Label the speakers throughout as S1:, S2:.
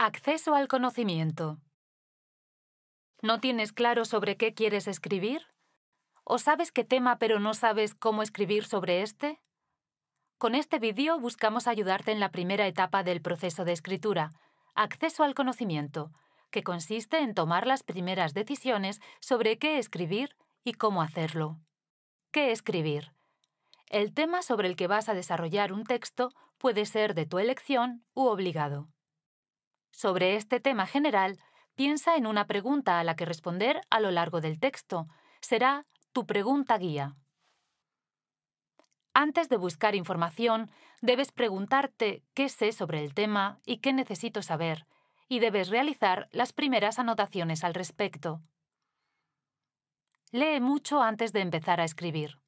S1: Acceso al conocimiento. ¿No tienes claro sobre qué quieres escribir? ¿O sabes qué tema pero no sabes cómo escribir sobre este? Con este vídeo buscamos ayudarte en la primera etapa del proceso de escritura, acceso al conocimiento, que consiste en tomar las primeras decisiones sobre qué escribir y cómo hacerlo. ¿Qué escribir? El tema sobre el que vas a desarrollar un texto puede ser de tu elección u obligado sobre este tema general, piensa en una pregunta a la que responder a lo largo del texto. Será tu pregunta guía. Antes de buscar información, debes preguntarte qué sé sobre el tema y qué necesito saber, y debes realizar las primeras anotaciones al respecto. Lee mucho antes de empezar a escribir.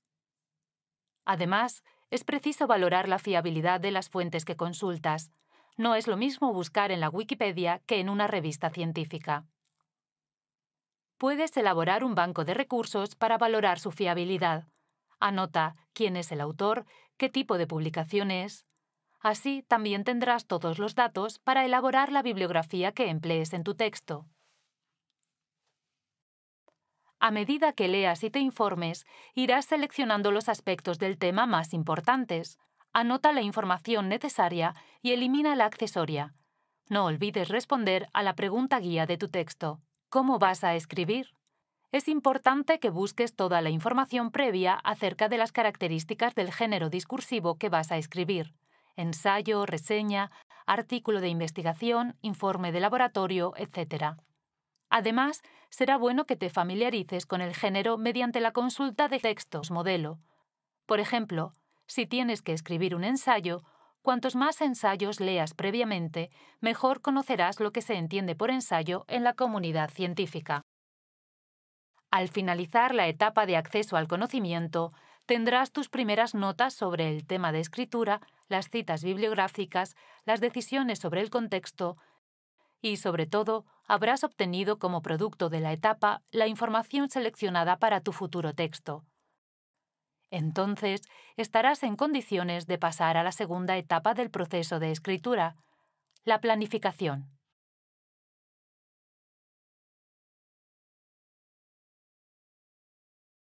S1: Además, es preciso valorar la fiabilidad de las fuentes que consultas. No es lo mismo buscar en la Wikipedia que en una revista científica. Puedes elaborar un banco de recursos para valorar su fiabilidad. Anota quién es el autor, qué tipo de publicación es. Así también tendrás todos los datos para elaborar la bibliografía que emplees en tu texto. A medida que leas y te informes, irás seleccionando los aspectos del tema más importantes anota la información necesaria y elimina la accesoria. No olvides responder a la pregunta guía de tu texto. ¿Cómo vas a escribir? Es importante que busques toda la información previa acerca de las características del género discursivo que vas a escribir. Ensayo, reseña, artículo de investigación, informe de laboratorio, etc. Además, será bueno que te familiarices con el género mediante la consulta de textos modelo. Por ejemplo, si tienes que escribir un ensayo, cuantos más ensayos leas previamente, mejor conocerás lo que se entiende por ensayo en la comunidad científica. Al finalizar la etapa de acceso al conocimiento, tendrás tus primeras notas sobre el tema de escritura, las citas bibliográficas, las decisiones sobre el contexto y, sobre todo, habrás obtenido como producto de la etapa la información seleccionada para tu futuro texto. Entonces, estarás en condiciones de pasar a la segunda etapa del proceso de escritura, la planificación.